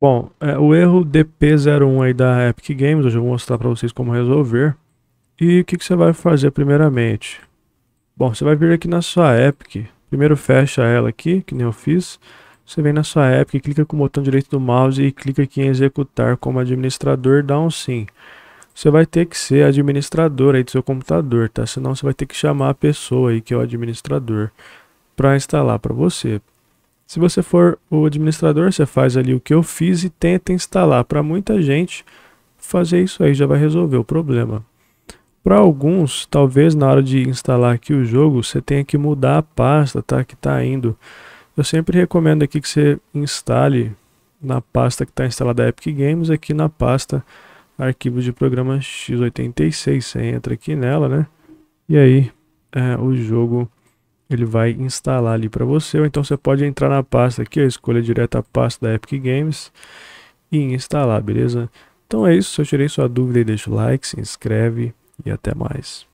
Bom, é, o erro DP01 aí da Epic Games, hoje eu vou mostrar para vocês como resolver. E o que, que você vai fazer primeiramente? Bom, você vai vir aqui na sua Epic, primeiro fecha ela aqui, que nem eu fiz. Você vem na sua Epic, clica com o botão direito do mouse e clica aqui em executar como administrador, dá um sim. Você vai ter que ser administrador aí do seu computador, tá? Senão você vai ter que chamar a pessoa aí que é o administrador para instalar para você. Se você for o administrador, você faz ali o que eu fiz e tenta instalar. Para muita gente, fazer isso aí já vai resolver o problema. Para alguns, talvez na hora de instalar aqui o jogo, você tenha que mudar a pasta tá? que está indo. Eu sempre recomendo aqui que você instale na pasta que está instalada a Epic Games, aqui na pasta arquivos de programa x86. Você entra aqui nela, né? E aí é, o jogo ele vai instalar ali para você, ou então você pode entrar na pasta aqui, escolher escolha direto a pasta da Epic Games e instalar, beleza? Então é isso, se eu tirei sua dúvida, deixa o like, se inscreve e até mais.